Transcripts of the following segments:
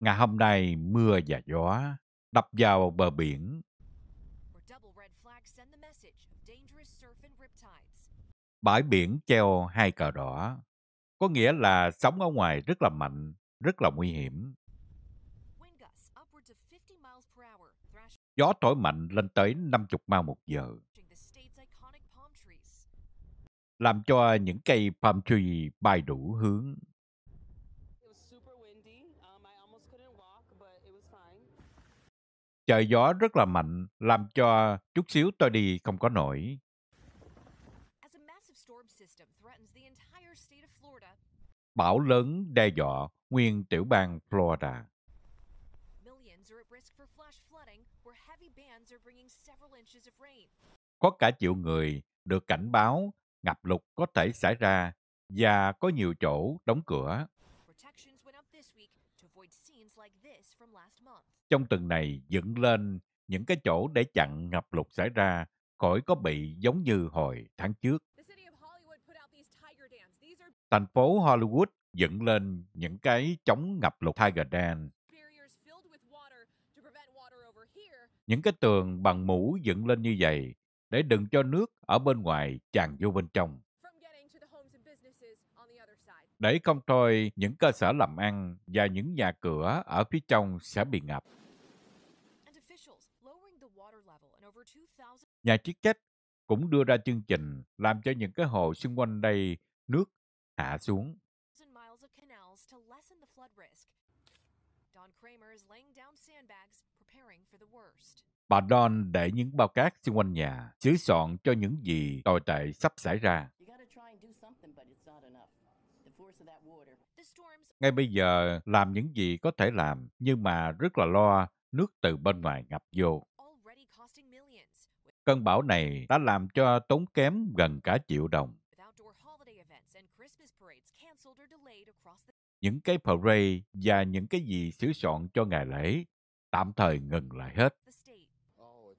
Ngày hôm nay mưa và gió đập vào bờ biển. Bãi biển treo hai cờ đỏ, có nghĩa là sóng ở ngoài rất là mạnh, rất là nguy hiểm. Gió thổi mạnh lên tới 50 mile một giờ, làm cho những cây palm tree bay đủ hướng. trời gió rất là mạnh, làm cho chút xíu tôi đi không có nổi. Bão lớn đe dọa nguyên tiểu bang Florida. Có cả triệu người được cảnh báo ngập lụt có thể xảy ra và có nhiều chỗ đóng cửa. Trong tuần này dựng lên những cái chỗ để chặn ngập lụt xảy ra khỏi có bị giống như hồi tháng trước. Thành phố Hollywood dựng lên những cái chống ngập lụt Tiger Dam. Những cái tường bằng mũ dựng lên như vậy để đừng cho nước ở bên ngoài tràn vô bên trong. Để không thôi, những cơ sở làm ăn và những nhà cửa ở phía trong sẽ bị ngập. Nhà chức trách cũng đưa ra chương trình làm cho những cái hồ xung quanh đây nước hạ xuống. Bà Don để những bao cát xung quanh nhà, sứ soạn cho những gì tồi tệ sắp xảy ra. Ngay bây giờ làm những gì có thể làm, nhưng mà rất là lo nước từ bên ngoài ngập vô. Cơn bão này đã làm cho tốn kém gần cả triệu đồng. Những cái parade và những cái gì sửa soạn cho ngày lễ tạm thời ngừng lại hết. Oh,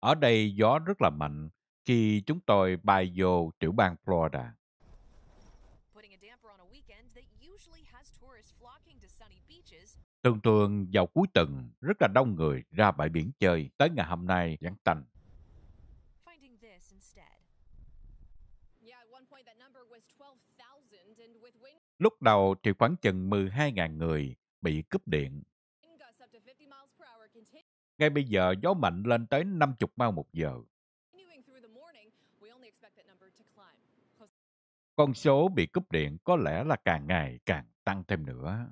Ở đây gió rất là mạnh, khi chúng tôi bay vô tiểu bang Florida. Thường thường vào cuối tuần, rất là đông người ra bãi biển chơi, tới ngày hôm nay vẫn tanh. Lúc đầu thì khoảng chừng 12.000 người bị cúp điện. Ngay bây giờ gió mạnh lên tới 50 mao một giờ. Con số bị cúp điện có lẽ là càng ngày càng tăng thêm nữa.